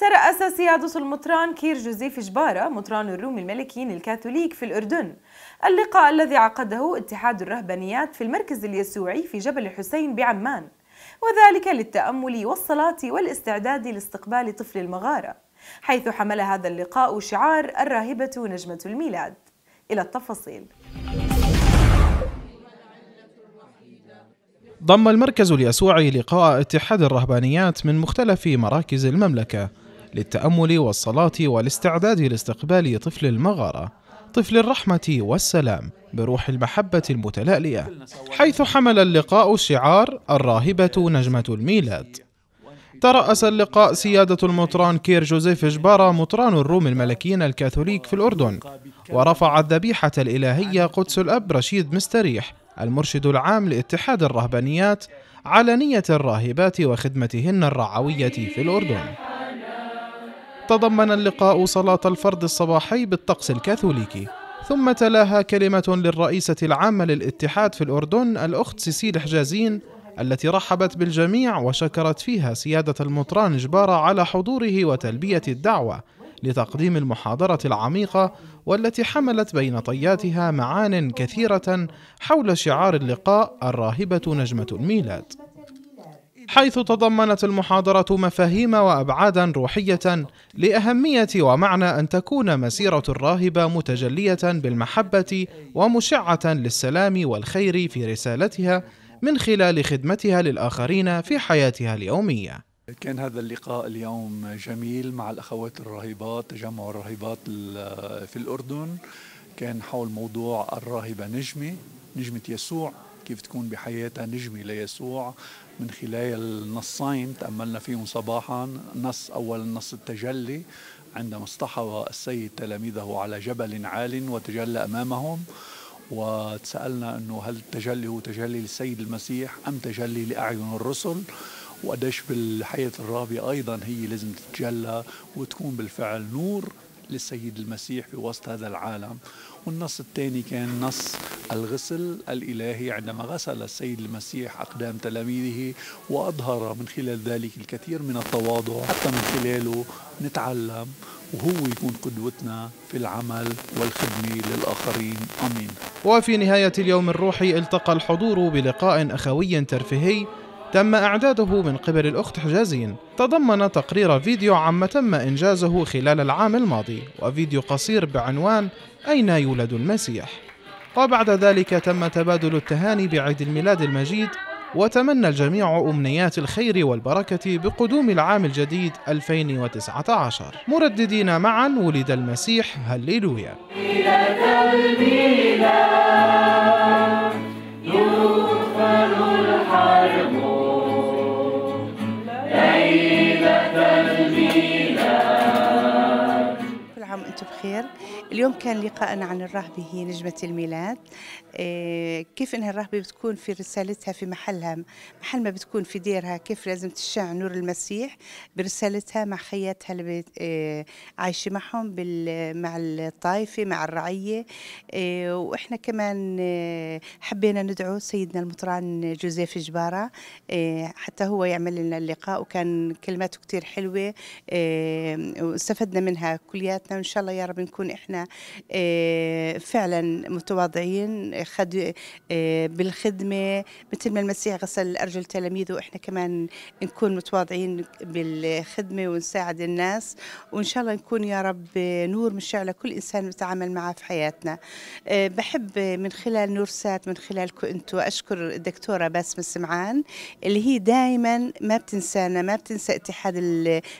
ترأس سيادوس المطران كير جوزيف جبارة مطران الروم الملكيين الكاثوليك في الأردن اللقاء الذي عقده اتحاد الرهبانيات في المركز اليسوعي في جبل الحسين بعمان وذلك للتأمل والصلاة والاستعداد لاستقبال طفل المغارة حيث حمل هذا اللقاء شعار الراهبة نجمة الميلاد إلى التفاصيل ضم المركز اليسوعي لقاء اتحاد الرهبانيات من مختلف مراكز المملكة للتأمل والصلاة والاستعداد لاستقبال طفل المغارة طفل الرحمة والسلام بروح المحبة المتلألئة حيث حمل اللقاء شعار الراهبة نجمة الميلاد ترأس اللقاء سيادة المطران كير جوزيف جبارا مطران الروم الملكيين الكاثوليك في الأردن ورفع الذبيحة الإلهية قدس الأب رشيد مستريح المرشد العام لاتحاد الرهبانيات على نية الراهبات وخدمتهن الرعوية في الأردن تضمن اللقاء صلاة الفرض الصباحي بالطقس الكاثوليكي ثم تلاها كلمة للرئيسة العامة للاتحاد في الأردن الأخت سيسيل حجازين التي رحبت بالجميع وشكرت فيها سيادة المطران جبارة على حضوره وتلبية الدعوة لتقديم المحاضرة العميقة والتي حملت بين طياتها معان كثيرة حول شعار اللقاء الراهبة نجمة الميلاد حيث تضمنت المحاضرة مفاهيم وأبعادا روحية لأهمية ومعنى أن تكون مسيرة الراهبة متجلية بالمحبة ومشعة للسلام والخير في رسالتها من خلال خدمتها للآخرين في حياتها اليومية. كان هذا اللقاء اليوم جميل مع الأخوات الراهبات تجمع الراهبات في الأردن كان حول موضوع الراهبة نجمة نجمة يسوع كيف تكون بحياتها نجمة ليسوع من خلال النصين تأملنا فيهم صباحا نص أول نص التجلي عندما اصطحب السيد تلاميذه على جبل عال وتجلى أمامهم وتسألنا أنه هل التجلي هو تجلي للسيد المسيح أم تجلي لأعين الرسل وقديش بالحياة الرابية أيضا هي لازم تتجلى وتكون بالفعل نور للسيد المسيح في وسط هذا العالم والنص الثاني كان نص الغسل الإلهي عندما غسل السيد المسيح أقدام تلاميذه وأظهر من خلال ذلك الكثير من التواضع حتى من خلاله نتعلم وهو يكون قدوتنا في العمل والخدمة للآخرين أمين وفي نهاية اليوم الروحي التقى الحضور بلقاء أخوي ترفيهي تم إعداده من قبل الأخت حجازين تضمن تقرير فيديو عما تم إنجازه خلال العام الماضي وفيديو قصير بعنوان أين يولد المسيح وبعد ذلك تم تبادل التهاني بعيد الميلاد المجيد وتمنى الجميع أمنيات الخير والبركة بقدوم العام الجديد 2019 مرددين معا ولد المسيح هللويا كل عام وانتم بخير اليوم كان لقاءنا عن الرهبة هي نجمة الميلاد إيه، كيف انها الرهبة بتكون في رسالتها في محلها محل ما بتكون في ديرها كيف لازم تشع نور المسيح برسالتها مع خياتها اللي إيه، عايشة معهم مع الطائفة مع الرعية إيه، واحنا كمان حبينا ندعو سيدنا المطران جوزيف جبارة حتى هو يعمل لنا اللقاء وكان كلماته كتير حلوة واستفدنا منها كلياتنا وإن شاء الله يا رب نكون إحنا آه، فعلا متواضعين خد آه، بالخدمه مثل ما المسيح غسل ارجل تلاميذه احنا كمان نكون متواضعين بالخدمه ونساعد الناس وان شاء الله نكون يا رب نور مش على كل انسان نتعامل معه في حياتنا آه، بحب من خلال نور سات من خلالكم انتم اشكر الدكتوره باسم السمعان اللي هي دائما ما بتنسانا ما بتنسى اتحاد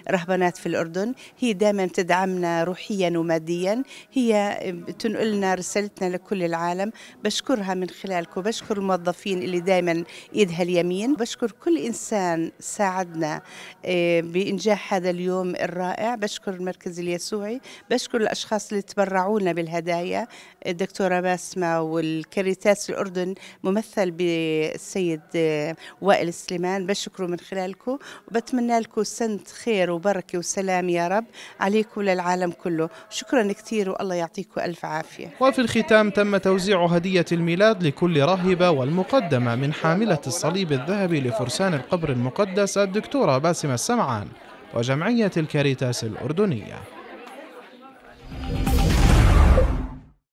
الرهبانات في الاردن هي دائما تدعمنا روحيا وماديا هي تنقلنا رسالتنا لكل العالم بشكرها من خلالكم بشكر الموظفين اللي دائما ايدها اليمين بشكر كل انسان ساعدنا آه، بانجاح هذا اليوم الرائع بشكر المركز اليسوعي بشكر الاشخاص اللي تبرعوا لنا بالهدايا الدكتوره باسمه والكاريتاس الاردن ممثل بالسيد آه، وائل سليمان بشكره من خلالكم وبتمنى لكم سنه خير وبركه وسلام يا رب عليكم وللعالم كله شكرا كثير والله يعطيكم ألف عافية وفي الختام تم توزيع هدية الميلاد لكل راهبة والمقدمة من حاملة الصليب الذهبي لفرسان القبر المقدس الدكتورة باسمة السمعان وجمعية الكاريتاس الأردنية